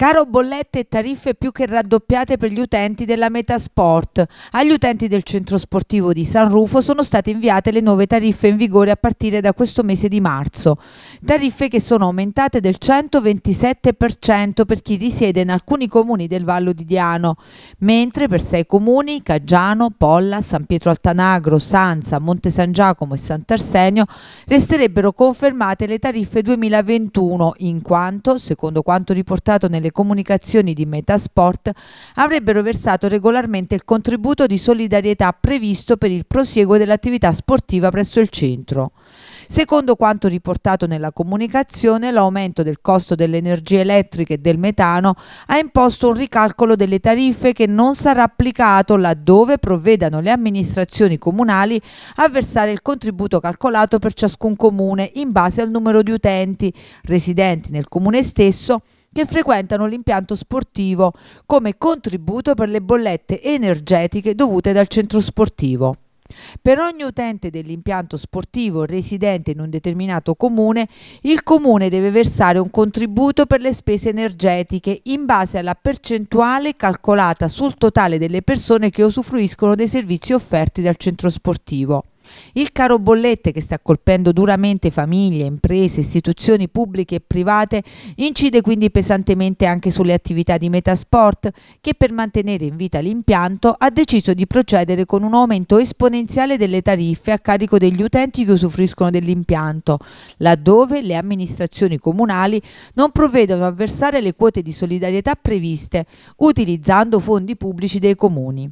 Caro bollette e tariffe più che raddoppiate per gli utenti della Metasport. Agli utenti del centro sportivo di San Rufo sono state inviate le nuove tariffe in vigore a partire da questo mese di marzo. Tariffe che sono aumentate del 127% per chi risiede in alcuni comuni del Vallo di Diano, mentre per sei comuni, Caggiano, Polla, San Pietro Altanagro, Sanza, Monte San Giacomo e Sant'Arsenio, resterebbero confermate le tariffe 2021, in quanto, secondo quanto riportato nelle le comunicazioni di Metasport avrebbero versato regolarmente il contributo di solidarietà previsto per il prosieguo dell'attività sportiva presso il centro. Secondo quanto riportato nella comunicazione, l'aumento del costo dell'energia elettrica e del metano ha imposto un ricalcolo delle tariffe che non sarà applicato laddove provvedano le amministrazioni comunali a versare il contributo calcolato per ciascun comune in base al numero di utenti residenti nel comune stesso che frequentano l'impianto sportivo come contributo per le bollette energetiche dovute dal centro sportivo. Per ogni utente dell'impianto sportivo residente in un determinato comune, il comune deve versare un contributo per le spese energetiche in base alla percentuale calcolata sul totale delle persone che usufruiscono dei servizi offerti dal centro sportivo. Il caro bollette che sta colpendo duramente famiglie, imprese, istituzioni pubbliche e private incide quindi pesantemente anche sulle attività di Metasport che per mantenere in vita l'impianto ha deciso di procedere con un aumento esponenziale delle tariffe a carico degli utenti che usufruiscono dell'impianto, laddove le amministrazioni comunali non provvedono a versare le quote di solidarietà previste utilizzando fondi pubblici dei comuni.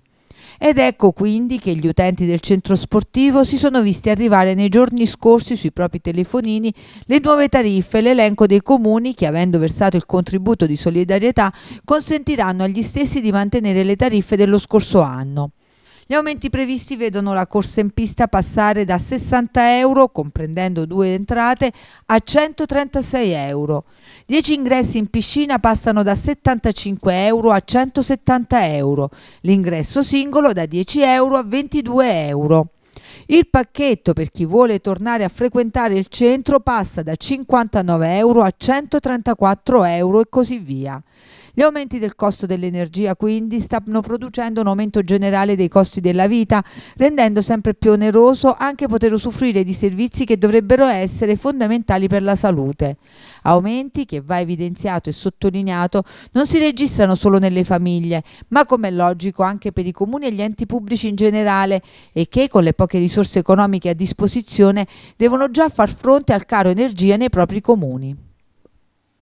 Ed ecco quindi che gli utenti del centro sportivo si sono visti arrivare nei giorni scorsi sui propri telefonini le nuove tariffe e l'elenco dei comuni che, avendo versato il contributo di solidarietà, consentiranno agli stessi di mantenere le tariffe dello scorso anno. Gli aumenti previsti vedono la corsa in pista passare da 60 euro, comprendendo due entrate, a 136 euro. Dieci ingressi in piscina passano da 75 euro a 170 euro. L'ingresso singolo da 10 euro a 22 euro. Il pacchetto per chi vuole tornare a frequentare il centro passa da 59 euro a 134 euro e così via. Gli aumenti del costo dell'energia quindi stanno producendo un aumento generale dei costi della vita, rendendo sempre più oneroso anche poter usufruire di servizi che dovrebbero essere fondamentali per la salute. Aumenti che, va evidenziato e sottolineato, non si registrano solo nelle famiglie, ma come è logico anche per i comuni e gli enti pubblici in generale e che con le poche risorse risorse economiche a disposizione devono già far fronte al caro energia nei propri comuni.